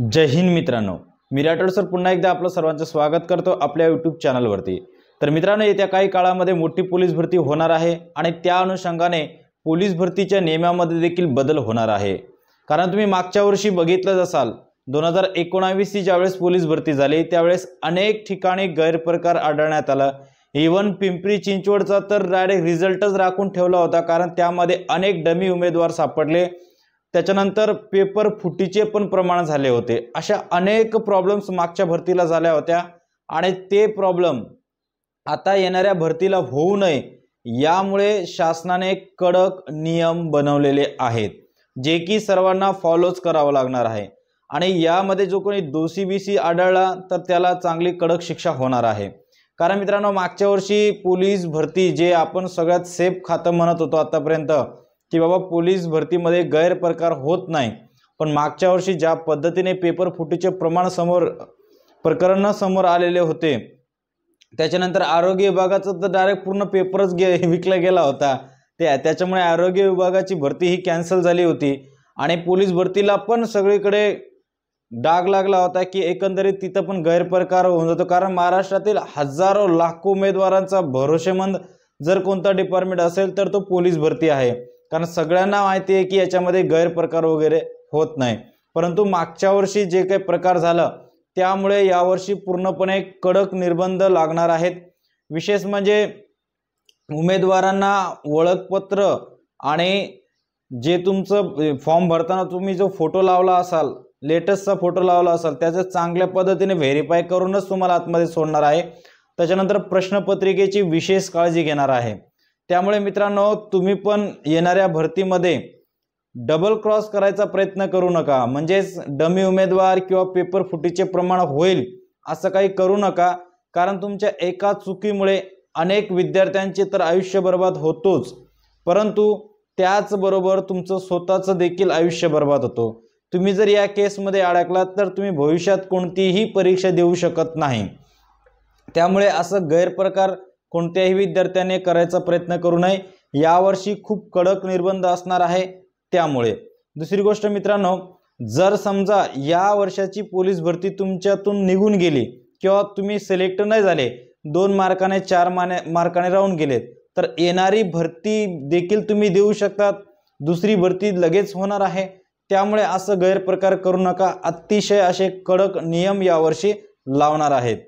जय हिंद मित्रांनो मी राठोड सर पुन्हा एकदा आपलं सर्वांचं स्वागत करतो आपल्या यूट्यूब चॅनलवरती तर मित्रांनो येत्या काही काळामध्ये मोठी पोलीस भरती होणार आहे आणि त्या अनुषंगाने पोलीस भरतीच्या नियमामध्ये देखील बदल होणार आहे कारण तुम्ही मागच्या वर्षी बघितलंच असाल दोन हजार एकोणावीसची ज्यावेळेस पोलीस भरती झाली त्यावेळेस अनेक ठिकाणी गैरप्रकार आढळण्यात आला इवन पिंपरी चिंचवडचा तर डायरेक्ट रिझल्टच राखून ठेवला होता कारण त्यामध्ये अनेक डमी उमेदवार सापडले त्याच्यानंतर पेपर फुटीचे पण प्रमाण झाले होते अशा अनेक प्रॉब्लेम्स मागच्या भरतीला झाल्या होत्या आणि ते प्रॉब्लेम आता येणाऱ्या भरतीला होऊ नये यामुळे शासनाने कडक नियम बनवलेले आहेत जे की सर्वांना फॉलोच करावं लागणार आहे आणि यामध्ये जो कोणी दोषी बीसी आढळला तर त्याला चांगली कडक शिक्षा होणार आहे कारण मित्रांनो मागच्या वर्षी पोलीस भरती जे आपण सगळ्यात सेफ खातं म्हणत होतो आतापर्यंत की बाबा पोलीस भरतीमध्ये गैरप्रकार होत नाही पण मागच्या वर्षी ज्या पद्धतीने पेपर फुटीचे प्रमाण समोर प्रकरण समोर आलेले होते त्याच्यानंतर आरोग्य विभागाचा तर डायरेक्ट पूर्ण पेपरच गे विकला गेला होता त्या त्याच्यामुळे आरोग्य विभागाची भरती ही कॅन्सल झाली होती आणि पोलीस भरतीला पण सगळीकडे डाग लागला होता की एकंदरीत तिथं पण गैरप्रकार होऊन जातो कारण महाराष्ट्रातील हजारो लाखो उमेदवारांचा भरोसेमंद जर कोणता डिपार्टमेंट असेल तर तो पोलीस भरती आहे कारण सगळ्यांना माहिती आहे की याच्यामध्ये गैरप्रकार वगैरे होत नाही परंतु मागच्या वर्षी जे काही प्रकार झालं त्यामुळे यावर्षी पूर्णपणे कडक निर्बंध लागणार आहेत विशेष म्हणजे उमेदवारांना ओळखपत्र आणि जे तुमचं फॉर्म भरताना तुम्ही जो फोटो लावला असाल लेटेस्टचा फोटो लावला असाल त्याचं चांगल्या पद्धतीने व्हेरीफाय करूनच तुम्हाला आतमध्ये सोडणार आहे त्याच्यानंतर प्रश्नपत्रिकेची विशेष काळजी घेणार आहे त्यामुळे मित्रांनो तुम्ही पण येणाऱ्या भरतीमध्ये डबल क्रॉस करायचा प्रयत्न करू नका म्हणजेच डमी उमेदवार किंवा पेपर फुटीचे प्रमाण होईल असं काही करू नका कारण तुमच्या एका चुकीमुळे अनेक विद्यार्थ्यांचे तर आयुष्य बर्बाद होतोच परंतु त्याचबरोबर तुमचं स्वतःचं देखील आयुष्य बर्बाद होतो तुम्ही जर या केसमध्ये अडकलात तर तुम्ही भविष्यात कोणतीही परीक्षा देऊ शकत नाही त्यामुळे असं गैरप्रकार कोणत्याही विद्यार्थ्याने करायचा प्रयत्न करू नये यावर्षी खूप कडक निर्बंध असणार आहे त्यामुळे दुसरी गोष्ट मित्रांनो जर समजा या वर्षाची पोलीस भरती तुमच्यातून निघून गेली किंवा तुम्ही सिलेक्ट नाही झाले दोन मार्काने चार माने मार्काने राहून गेलेत तर येणारी भरती देखील तुम्ही देऊ शकतात दुसरी भरती लगेच होणार आहे त्यामुळे असं गैरप्रकार करू नका अतिशय असे कडक नियम यावर्षी लावणार आहेत